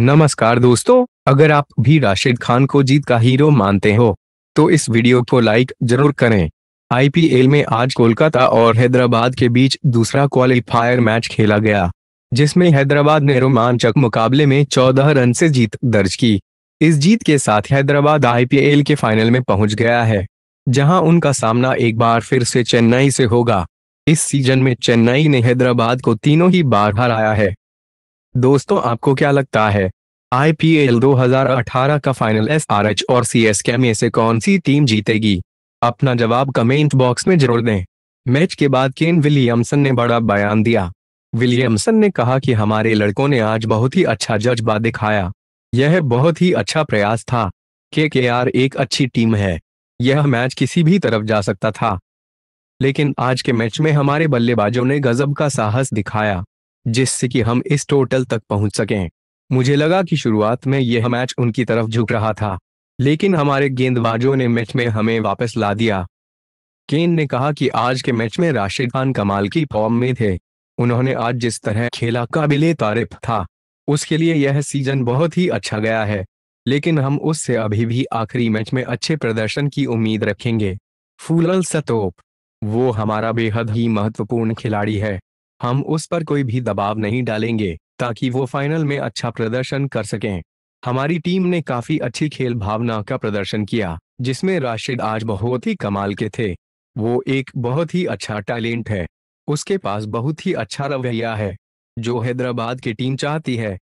नमस्कार दोस्तों अगर आप भी राशिद खान को जीत का हीरो मानते हो तो इस वीडियो को लाइक जरूर करें आईपीएल में आज कोलकाता और हैदराबाद के बीच दूसरा क्वालिफायर मैच खेला गया जिसमें हैदराबाद ने रोमांचक मुकाबले में 14 रन से जीत दर्ज की इस जीत के साथ हैदराबाद आईपीएल के फाइनल में पहुंच गया है जहां उनका सामना एक बार फिर से चेन्नई से होगा इस सीजन में चेन्नई ने हैदराबाद को तीनों ही बार हराया है दोस्तों आपको क्या लगता है आईपीएल 2018 का फाइनल एस आर एच और सी एस के में से कौन सी टीम जीतेगी अपना जवाब कमेंट बॉक्स में जरूर दें मैच के बाद केन विलियमसन ने बड़ा बयान दिया विलियमसन ने कहा कि हमारे लड़कों ने आज बहुत ही अच्छा जज्बा दिखाया यह बहुत ही अच्छा प्रयास था के के आर एक अच्छी टीम है यह मैच किसी भी तरफ जा सकता था लेकिन आज के मैच में हमारे बल्लेबाजों ने गजब का साहस दिखाया जिससे कि हम इस टोटल तक पहुंच सकें मुझे लगा कि शुरुआत में यह मैच उनकी तरफ झुक रहा था लेकिन हमारे गेंदबाजों ने मैच में हमें वापस ला दिया केन ने कहा कि आज के मैच में राशिद खान कमाल की फॉर्म में थे उन्होंने आज जिस तरह खेला काबिले तारीफ था उसके लिए यह सीजन बहुत ही अच्छा गया है लेकिन हम उससे अभी भी आखिरी मैच में अच्छे प्रदर्शन की उम्मीद रखेंगे फूलल सतोप वो हमारा बेहद ही महत्वपूर्ण खिलाड़ी है हम उस पर कोई भी दबाव नहीं डालेंगे ताकि वो फाइनल में अच्छा प्रदर्शन कर सकें हमारी टीम ने काफी अच्छी खेल भावना का प्रदर्शन किया जिसमें राशिद आज बहुत ही कमाल के थे वो एक बहुत ही अच्छा टैलेंट है उसके पास बहुत ही अच्छा रवैया है जो हैदराबाद की टीम चाहती है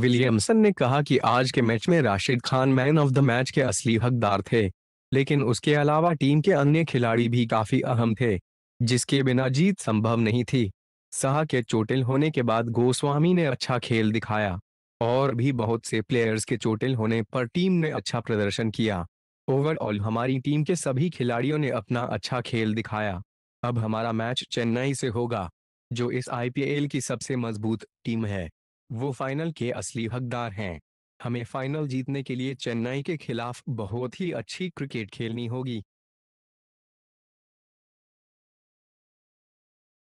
विलियमसन ने कहा कि आज के मैच में Rashid Khan man of the match के असली हकदार थे लेकिन उसके अलावा टीम के अन्य खिलाड़ी भी काफी अहम थे जिसके बिना जीत संभव नहीं थी साहा के चोटिल होने के बाद गोस्वामी ने अच्छा खेल दिखाया और भी बहुत से प्लेयर्स के चोटिल होने पर टीम ने अच्छा प्रदर्शन किया ओवरऑल हमारी टीम के सभी खिलाड़ियों ने अपना अच्छा खेल दिखाया अब हमारा मैच चेन्नई से होगा जो इस आईपीएल की सबसे मजबूत टीम है वो फाइनल के असली हकदार हैं हमें फाइनल जीतने के लिए चेन्नई के खिलाफ बहुत ही अच्छी क्रिकेट खेलनी होगी